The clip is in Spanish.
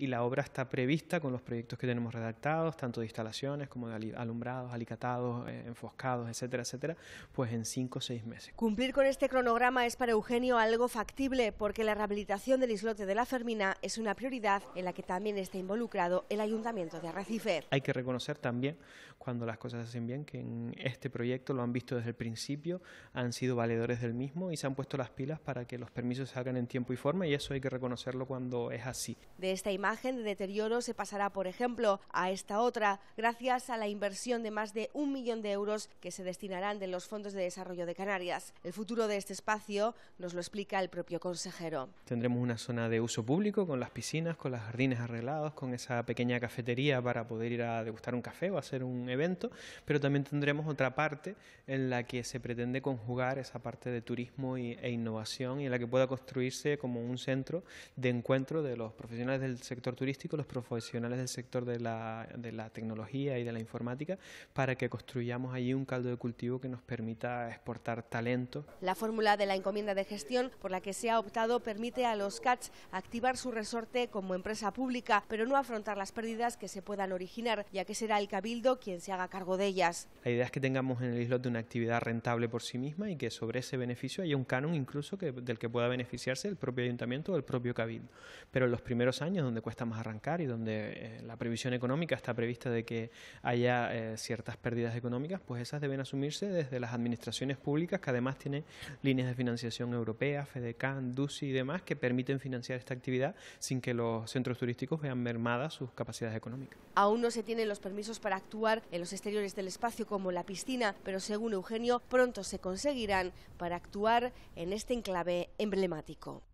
y la obra está prevista con los proyectos que tenemos redactados, tanto de instalaciones como de alumbrados, alicatados, eh, enfoscados, etcétera, etcétera, pues en cinco o seis meses. Cumplir con este cronograma es para Eugenio algo factible porque la rehabilitación del islote de la Fermina es una prioridad en la que también está involucrado el Ayuntamiento de Arrecife. Hay que reconocer también, cuando las cosas se hacen bien, que en este proyecto lo han visto desde el principio, han sido valedores del mismo y se han puesto las pilas para que los permisos salgan en tiempo y forma y eso hay que reconocerlo cuando es así. De esta imagen imagen de deterioro se pasará, por ejemplo, a esta otra, gracias a la inversión de más de un millón de euros que se destinarán de los fondos de desarrollo de Canarias. El futuro de este espacio nos lo explica el propio consejero. Tendremos una zona de uso público con las piscinas, con las jardines arreglados, con esa pequeña cafetería para poder ir a degustar un café o hacer un evento, pero también tendremos otra parte en la que se pretende conjugar esa parte de turismo e innovación y en la que pueda construirse como un centro de encuentro de los profesionales del sector turístico, los profesionales del sector de la, de la tecnología y de la informática, para que construyamos allí un caldo de cultivo que nos permita exportar talento. La fórmula de la encomienda de gestión por la que se ha optado permite a los CATS activar su resorte como empresa pública, pero no afrontar las pérdidas que se puedan originar, ya que será el Cabildo quien se haga cargo de ellas. La idea es que tengamos en el islote una actividad rentable por sí misma y que sobre ese beneficio haya un canon incluso que, del que pueda beneficiarse el propio ayuntamiento o el propio Cabildo. Pero en los primeros años, donde estamos más arrancar y donde eh, la previsión económica está prevista de que haya eh, ciertas pérdidas económicas, pues esas deben asumirse desde las administraciones públicas que además tienen líneas de financiación europea, FEDECAN, DUSI y demás que permiten financiar esta actividad sin que los centros turísticos vean mermadas sus capacidades económicas. Aún no se tienen los permisos para actuar en los exteriores del espacio como la piscina, pero según Eugenio pronto se conseguirán para actuar en este enclave emblemático.